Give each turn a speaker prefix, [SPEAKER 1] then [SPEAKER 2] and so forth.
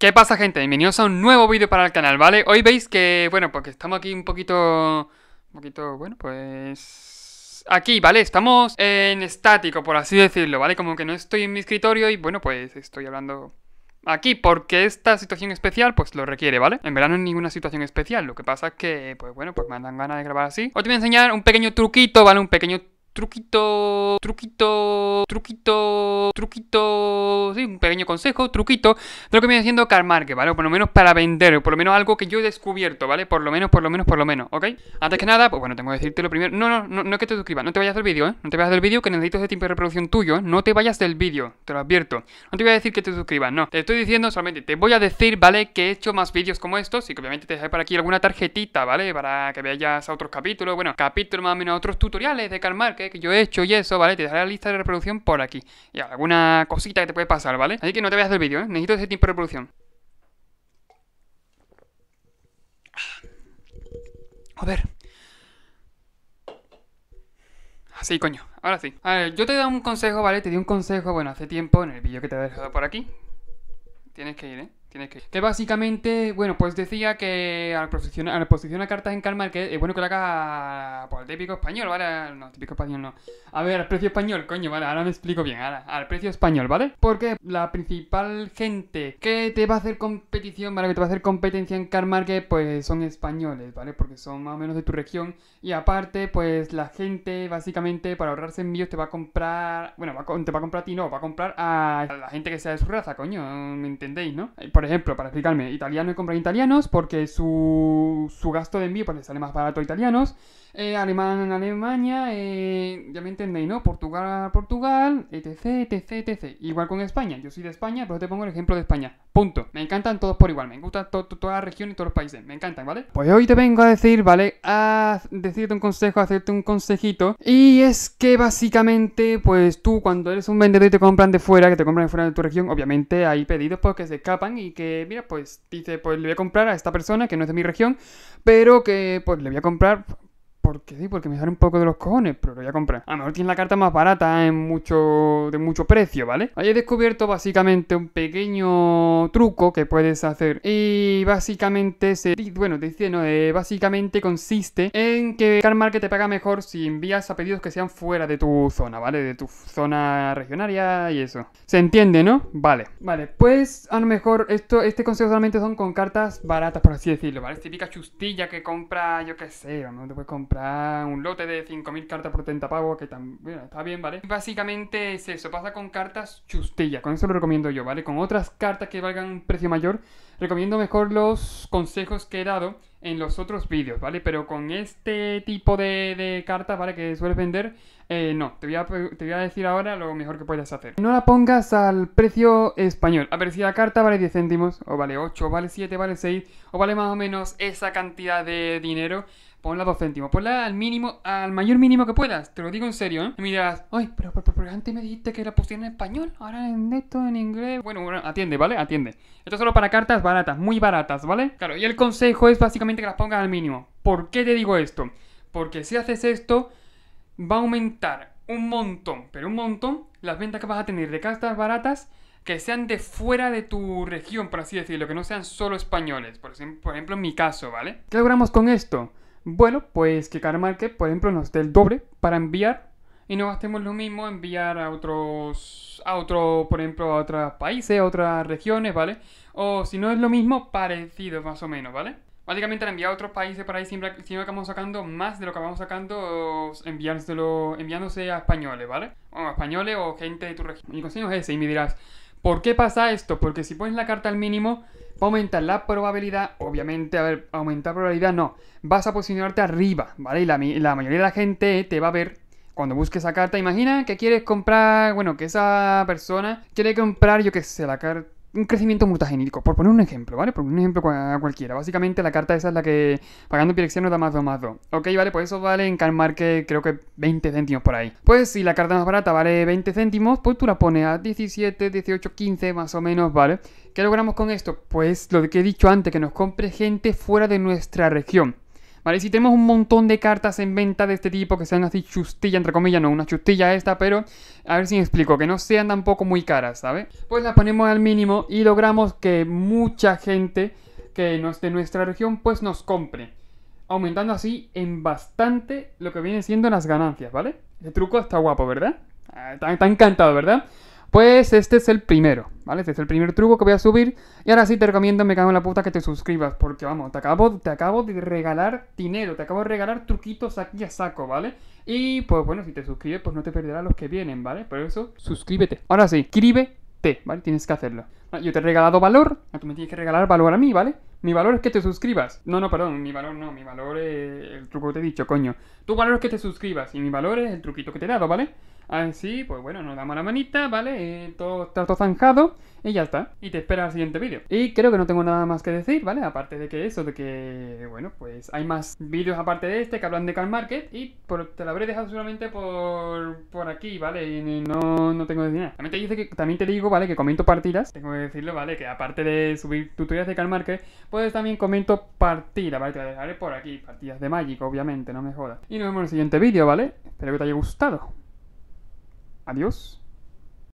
[SPEAKER 1] ¿Qué pasa gente? Bienvenidos a un nuevo vídeo para el canal, ¿vale? Hoy veis que, bueno, porque estamos aquí un poquito... Un poquito, bueno, pues... Aquí, ¿vale? Estamos en estático, por así decirlo, ¿vale? Como que no estoy en mi escritorio y, bueno, pues estoy hablando aquí porque esta situación especial pues lo requiere, ¿vale? En verano no ninguna situación especial, lo que pasa es que, pues bueno, pues me dan ganas de grabar así. Hoy te voy a enseñar un pequeño truquito, ¿vale? Un pequeño truquito, truquito, truquito, truquito, sí, un pequeño consejo, truquito, de lo que viene haciendo Karl ¿vale? O por lo menos para vender, o por lo menos algo que yo he descubierto, ¿vale? Por lo menos, por lo menos, por lo menos, ¿ok? Antes que nada, pues bueno, tengo que decirte lo primero, no, no, no, no es que te suscribas, no te vayas del vídeo, ¿eh? No te vayas del vídeo, que necesito ese tiempo de reproducción tuyo, ¿eh? No te vayas del vídeo, te lo advierto. No te voy a decir que te suscribas, no. Te estoy diciendo solamente, te voy a decir, ¿vale? Que he hecho más vídeos como estos y que obviamente te dejaré por aquí alguna tarjetita, ¿vale? Para que veas a otros capítulos, bueno, capítulos más o menos, otros tutoriales de Karl que yo he hecho y eso, ¿vale? Te daré la lista de reproducción por aquí. Y alguna cosita que te puede pasar, ¿vale? Así que no te veas del vídeo, ¿eh? Necesito ese tiempo de reproducción. A ver. Así, coño. Ahora sí. A ver, yo te he dado un consejo, ¿vale? Te di un consejo, bueno, hace tiempo, en el vídeo que te he dejado por aquí. Tienes que ir, ¿eh? que, básicamente, bueno, pues decía que al posicionar, cartas en Karmarket es bueno que lo haga por pues, el típico español, ¿vale? No, típico español no. A ver, al precio español, coño, vale, ahora me explico bien, ahora, al precio español, ¿vale? Porque la principal gente que te va a hacer competición, ¿vale? Que te va a hacer competencia en car pues son españoles, ¿vale? Porque son más o menos de tu región. Y aparte, pues la gente, básicamente, para ahorrarse envíos, te va a comprar, bueno, te va a comprar a ti, no, va a comprar a la gente que sea de su raza, coño, ¿me entendéis, no? por ejemplo, para explicarme, italiano y compra italianos porque su, su gasto de envío pues, sale más barato a italianos, eh, alemán Alemania, eh, ya me entendéis, ¿no? Portugal Portugal, etc, etc, etc. Igual con España, yo soy de España, pero te pongo el ejemplo de España. Punto. Me encantan todos por igual, me gusta toda la región y todos los países, me encantan, ¿vale? Pues hoy te vengo a decir, ¿vale? A decirte un consejo, a hacerte un consejito. Y es que básicamente, pues tú cuando eres un vendedor y te compran de fuera, que te compran de fuera de tu región, obviamente hay pedidos porque pues, se escapan y que, mira, pues dice, pues le voy a comprar a esta persona que no es de mi región, pero que pues le voy a comprar porque sí, porque me sale un poco de los cojones, pero lo voy a comprar. A lo mejor tiene la carta más barata en mucho, de mucho precio, ¿vale? Ahí he descubierto básicamente un pequeño truco que puedes hacer. Y básicamente se, bueno, te dice, no, eh, básicamente consiste en que Carmar que te paga mejor si envías a pedidos que sean fuera de tu zona, ¿vale? De tu zona regionaria y eso. ¿Se entiende, no? Vale. Vale, pues a lo mejor esto, este consejo solamente son con cartas baratas, por así decirlo, ¿vale? Típica chustilla que compra, yo qué sé, no te puedes comprar un lote de 5.000 cartas por 30 pavos, que también está bien, ¿vale? Básicamente es eso, pasa con cartas chustillas con eso lo recomiendo yo, ¿vale? Con otras cartas que valgan un precio mayor, recomiendo mejor los consejos que he dado en los otros vídeos, ¿vale? Pero con este tipo de, de cartas, ¿vale? Que sueles vender, eh, no, te voy, a, decir ahora lo mejor que puedes hacer. No la pongas al precio español. A ver, si la carta vale 10 céntimos, o vale 8, o vale 7, vale 6, o vale más o menos esa cantidad de dinero, ponla 2 céntimos. Ponla al mínimo, al mayor mínimo que puedas, te lo digo en serio, ¿eh? Y miras, ay, pero, pero, antes me dijiste que la pusieron en español, ahora en neto en inglés. Bueno, bueno, atiende, ¿vale? Atiende. Esto es solo para cartas baratas, muy baratas, ¿vale? Claro, y el consejo es básicamente que las pongas al mínimo. ¿Por qué te digo esto? Porque si haces esto, va a aumentar un montón, pero un montón, las ventas que vas a tener de castas baratas que sean de fuera de tu región, por así decirlo, que no sean solo españoles. Por ejemplo, en mi caso, ¿vale? ¿Qué logramos con esto? Bueno, pues que Car que, por ejemplo, nos dé el doble para enviar y no gastemos lo mismo enviar a otros, a otro, por ejemplo, a otros países, a otras regiones, ¿vale? O si no es lo mismo, parecido más o menos, ¿vale? Básicamente la envía a otros países por ahí siempre, que acabamos sacando más de lo que vamos sacando enviándoselo, enviándose a españoles, ¿vale? O a españoles o gente de tu región. Mi consejo es ese y me dirás, ¿por qué pasa esto? Porque si pones la carta al mínimo, va a aumentar la probabilidad, obviamente, a ver, aumentar probabilidad no, vas a posicionarte arriba, ¿vale? Y la, la mayoría de la gente te va a ver cuando busques esa carta, imagina que quieres comprar, bueno, que esa persona quiere comprar, yo qué sé, la carta un crecimiento mutagénico, por poner un ejemplo, ¿vale? Por un ejemplo cualquiera. Básicamente la carta esa es la que pagando pirexiano da más 2 más 2. Ok, vale, pues eso vale en calmar que creo que 20 céntimos por ahí. Pues si la carta más barata vale 20 céntimos, pues tú la pones a 17, 18, 15 más o menos, ¿vale? ¿Qué logramos con esto? Pues lo que he dicho antes, que nos compre gente fuera de nuestra región. ¿Vale? Si tenemos un montón de cartas en venta de este tipo, que sean así chustilla, entre comillas, no, una chustilla esta, pero a ver si me explico, que no sean tampoco muy caras, ¿sabes? Pues las ponemos al mínimo y logramos que mucha gente que nos, de nuestra región pues nos compre. Aumentando así en bastante lo que viene siendo las ganancias, ¿vale? El este truco está guapo, ¿verdad? Ah, está encantado, ¿verdad? Pues este es el primero, ¿vale? Este es el primer truco que voy a subir. Y ahora sí te recomiendo, me cago en la puta, que te suscribas. Porque vamos, te acabo, te acabo de regalar dinero, te acabo de regalar truquitos aquí a saco, ¿vale? Y pues bueno, si te suscribes, pues no te perderás los que vienen, ¿vale? Por eso, suscríbete. Ahora sí, escríbete, ¿vale? Tienes que hacerlo. Ah, yo te he regalado valor, ah, tú me tienes que regalar valor a mí, ¿vale? Mi valor es que te suscribas. No, no, perdón, mi valor no, mi valor es el truco que te he dicho, coño. Tu valor es que te suscribas y mi valor es el truquito que te he dado, ¿vale? Así, ah, pues bueno, nos damos la manita, ¿vale? Eh, todo está todo zanjado y ya está. Y te espera el siguiente vídeo. Y creo que no tengo nada más que decir, ¿vale? Aparte de que eso, de que, bueno, pues hay más vídeos aparte de este que hablan de Car Market y te lo habré dejado solamente por, por aquí, ¿vale? Y no, no tengo que decir nada. También te, dice que, también te digo, ¿vale? Que comento partidas. Tengo que decirlo, ¿vale? Que aparte de subir tutoriales de Karl que pues también comento partidas, ¿vale? Te las dejaré por aquí, partidas de mágico, obviamente, no me jodas. Y nos vemos en el siguiente vídeo, ¿vale? Espero que te haya gustado. Adiós.